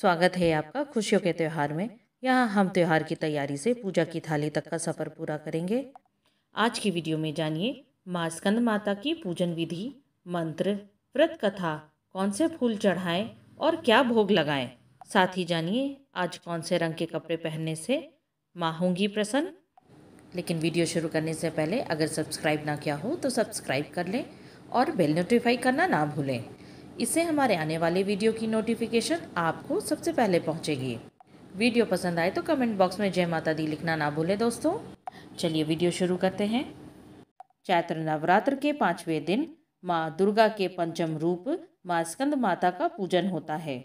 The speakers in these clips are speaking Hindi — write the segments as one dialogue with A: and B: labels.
A: स्वागत है आपका खुशियों के त्यौहार में यहाँ हम त्यौहार की तैयारी से पूजा की थाली तक का सफ़र पूरा करेंगे आज की वीडियो में जानिए माँ स्कंद माता की पूजन विधि मंत्र व्रत कथा कौन से फूल चढ़ाएं और क्या भोग लगाएं साथ ही जानिए आज कौन से रंग के कपड़े पहनने से माँ होंगी प्रसन्न लेकिन वीडियो शुरू करने से पहले अगर सब्सक्राइब ना किया हो तो सब्सक्राइब कर लें और बेल नोटिफाई करना ना भूलें इससे हमारे आने वाले वीडियो की नोटिफिकेशन आपको सबसे पहले पहुँचेगी वीडियो पसंद आए तो कमेंट बॉक्स में जय माता दी लिखना ना भूलें दोस्तों चलिए वीडियो शुरू करते हैं चैत्र नवरात्र के पाँचवें दिन माँ दुर्गा के पंचम रूप माँ स्कंद माता का पूजन होता है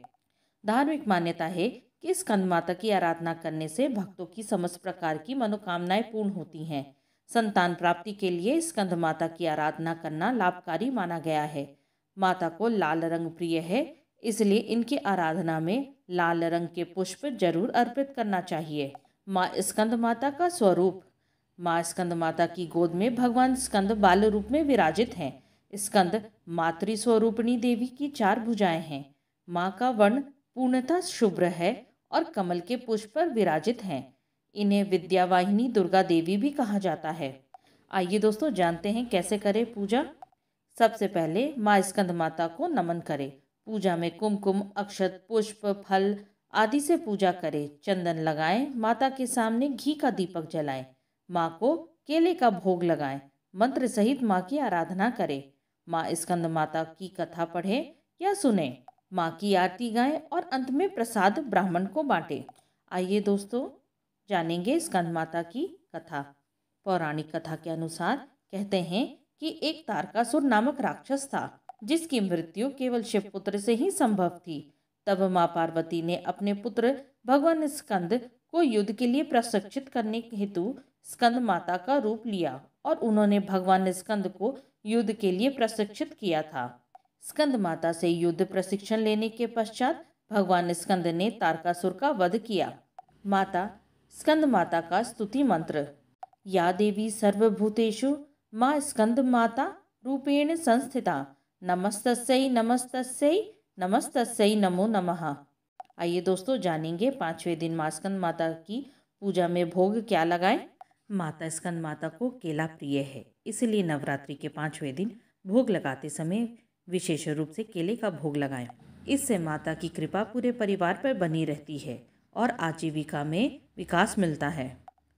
A: धार्मिक मान्यता है कि स्कंद माता की आराधना करने से भक्तों की समस्त प्रकार की मनोकामनाएं पूर्ण होती हैं संतान प्राप्ति के लिए स्कंद माता की आराधना करना लाभकारी माना गया है माता को लाल रंग प्रिय है इसलिए इनकी आराधना में लाल रंग के पुष्प जरूर अर्पित करना चाहिए माँ स्कंद माता का स्वरूप माँ स्कंद माता की गोद में भगवान स्कंद बाल रूप में विराजित हैं स्कंद मातृ स्वरूपणी देवी की चार भुजाएं हैं माँ का वर्ण पूर्णतः शुभ्र है और कमल के पुष्प पर विराजित हैं इन्हें विद्यावाहिनी दुर्गा देवी भी कहा जाता है आइए दोस्तों जानते हैं कैसे करें पूजा सबसे पहले माँ स्कंद माता को नमन करें पूजा में कुमकुम अक्षत पुष्प फल आदि से पूजा करें चंदन लगाएं माता के सामने घी का दीपक जलाएं माँ को केले का भोग लगाएं मंत्र सहित माँ की आराधना करें माँ स्कंद माता की कथा पढ़ें या सुने माँ की आरती गाएं और अंत में प्रसाद ब्राह्मण को बांटें आइए दोस्तों जानेंगे स्कंद माता की कथा पौराणिक कथा के अनुसार कहते हैं कि एक तारकासुर नामक राक्षस था जिसकी मृत्यु केवल शिव पुत्र से ही संभव थी तब माँ पार्वती ने अपने पुत्र भगवान स्कंद को युद्ध के लिए प्रशिक्षित करने हेतु स्कंद माता का रूप लिया और उन्होंने भगवान स्कंद को युद्ध के लिए प्रशिक्षित किया था स्कंद माता से युद्ध प्रशिक्षण लेने के पश्चात भगवान स्कंद ने तारकासुर का वध किया माता स्कंद माता का स्तुति मंत्र या देवी सर्वभूतेषु माँ स्कंदमाता रूपेण संस्थिता नमस्त नमस्त नमस्त नमो नमः आइए दोस्तों जानेंगे पाँचवें दिन माँ स्कंद माता की पूजा में भोग क्या लगाएं माता स्कंद माता को केला प्रिय है इसलिए नवरात्रि के पाँचवें दिन भोग लगाते समय विशेष रूप से केले का भोग लगाएं इससे माता की कृपा पूरे परिवार पर बनी रहती है और आजीविका में विकास मिलता है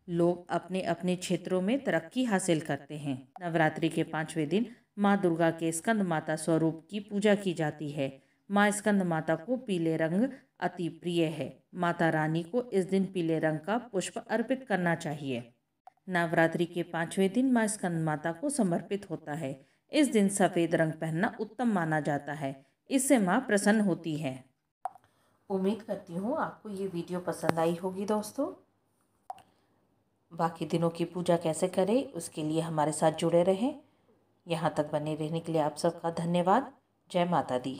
A: लोग अपने अपने क्षेत्रों में तरक्की हासिल करते हैं नवरात्रि के पाँचवें दिन माँ दुर्गा के स्कंद माता स्वरूप की पूजा की जाती है माँ स्कंद माता को पीले रंग अति प्रिय है माता रानी को इस दिन पीले रंग का पुष्प अर्पित करना चाहिए नवरात्रि के पाँचवें दिन माँ स्कंद माता को समर्पित होता है इस दिन सफ़ेद रंग पहनना उत्तम माना जाता है इससे माँ प्रसन्न होती है उम्मीद करती हूँ आपको ये वीडियो पसंद आई होगी दोस्तों बाकी दिनों की पूजा कैसे करें उसके लिए हमारे साथ जुड़े रहें यहाँ तक बने रहने के लिए आप सबका धन्यवाद जय माता दी